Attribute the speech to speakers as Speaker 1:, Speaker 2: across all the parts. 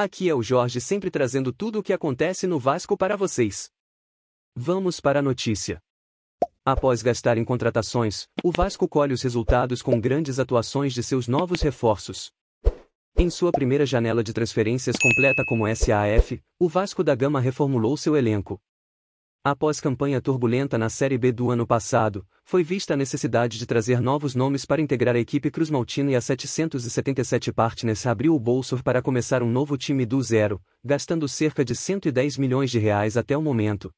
Speaker 1: Aqui é o Jorge sempre trazendo tudo o que acontece no Vasco para vocês. Vamos para a notícia. Após gastar em contratações, o Vasco colhe os resultados com grandes atuações de seus novos reforços. Em sua primeira janela de transferências completa como SAF, o Vasco da Gama reformulou seu elenco. Após campanha turbulenta na Série B do ano passado, foi vista a necessidade de trazer novos nomes para integrar a equipe Cruzmaltina e a 777 Partners abriu o bolso para começar um novo time do zero, gastando cerca de 110 milhões de reais até o momento.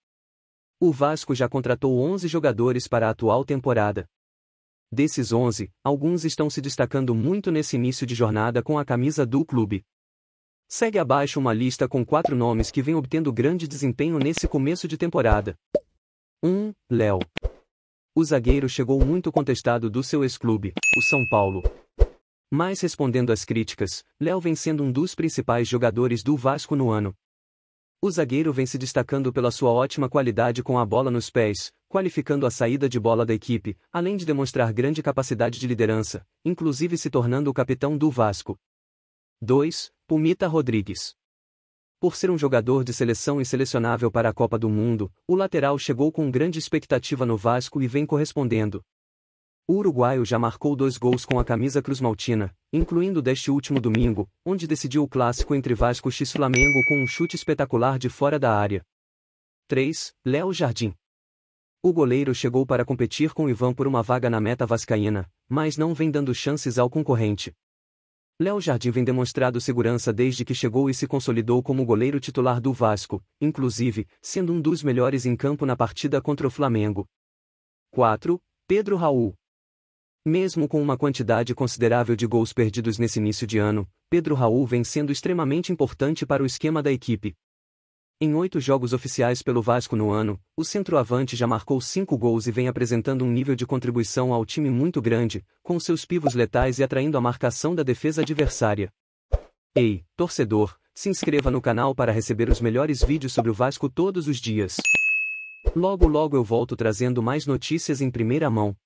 Speaker 1: O Vasco já contratou 11 jogadores para a atual temporada. Desses 11, alguns estão se destacando muito nesse início de jornada com a camisa do clube. Segue abaixo uma lista com quatro nomes que vem obtendo grande desempenho nesse começo de temporada. 1. Léo. O zagueiro chegou muito contestado do seu ex-clube, o São Paulo. Mas respondendo às críticas, Léo vem sendo um dos principais jogadores do Vasco no ano, o zagueiro vem se destacando pela sua ótima qualidade com a bola nos pés, qualificando a saída de bola da equipe, além de demonstrar grande capacidade de liderança, inclusive se tornando o capitão do Vasco. 2. Pumita Rodrigues. Por ser um jogador de seleção e selecionável para a Copa do Mundo, o lateral chegou com grande expectativa no Vasco e vem correspondendo. O uruguaio já marcou dois gols com a camisa cruzmaltina, incluindo deste último domingo, onde decidiu o clássico entre Vasco x Flamengo com um chute espetacular de fora da área. 3. Léo Jardim. O goleiro chegou para competir com Ivan por uma vaga na meta vascaína, mas não vem dando chances ao concorrente. Léo Jardim vem demonstrado segurança desde que chegou e se consolidou como goleiro titular do Vasco, inclusive, sendo um dos melhores em campo na partida contra o Flamengo. 4. Pedro Raul. Mesmo com uma quantidade considerável de gols perdidos nesse início de ano, Pedro Raul vem sendo extremamente importante para o esquema da equipe, em oito jogos oficiais pelo Vasco no ano, o centroavante já marcou cinco gols e vem apresentando um nível de contribuição ao time muito grande, com seus pivos letais e atraindo a marcação da defesa adversária. Ei, torcedor, se inscreva no canal para receber os melhores vídeos sobre o Vasco todos os dias. Logo logo eu volto trazendo mais notícias em primeira mão.